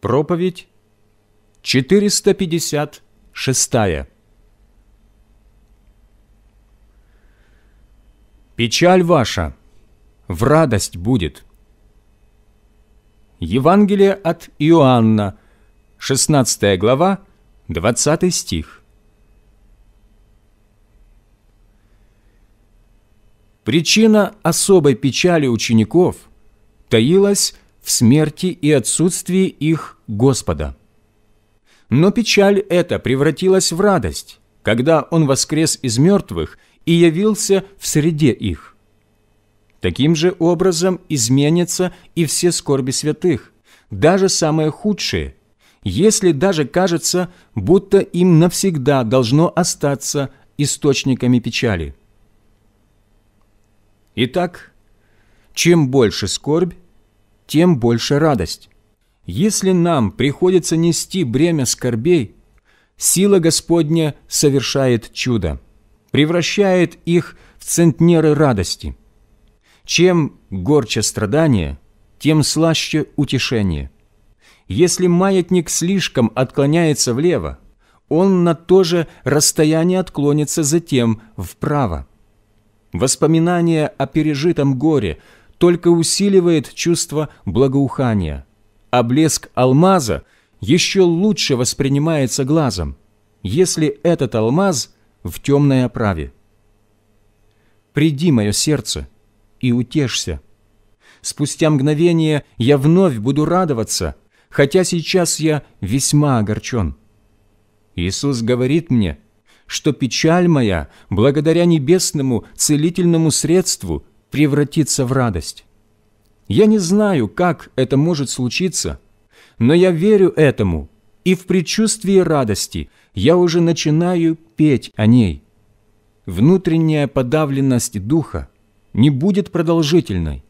Проповедь 456. Печаль ваша в радость будет. Евангелие от Иоанна, 16 глава, 20 стих. Причина особой печали учеников таилась в смерти и отсутствии их Господа. Но печаль эта превратилась в радость, когда Он воскрес из мертвых и явился в среде их. Таким же образом изменятся и все скорби святых, даже самые худшие, если даже кажется, будто им навсегда должно остаться источниками печали. Итак, чем больше скорбь, тем больше радость. Если нам приходится нести бремя скорбей, сила Господня совершает чудо, превращает их в центнеры радости. Чем горче страдание, тем слаще утешение. Если маятник слишком отклоняется влево, он на то же расстояние отклонится затем вправо. Воспоминание о пережитом горе – только усиливает чувство благоухания, а блеск алмаза еще лучше воспринимается глазом, если этот алмаз в темной оправе. «Приди, мое сердце, и утешься. Спустя мгновение я вновь буду радоваться, хотя сейчас я весьма огорчен». Иисус говорит мне, что печаль моя, благодаря небесному целительному средству, превратится в радость. Я не знаю, как это может случиться, но я верю этому, и в предчувствии радости я уже начинаю петь о ней. Внутренняя подавленность духа не будет продолжительной.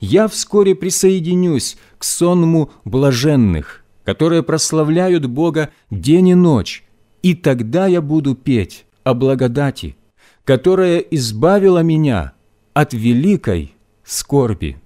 Я вскоре присоединюсь к сонму блаженных, которые прославляют Бога день и ночь, и тогда я буду петь о благодати, которая избавила меня – от великой скорби.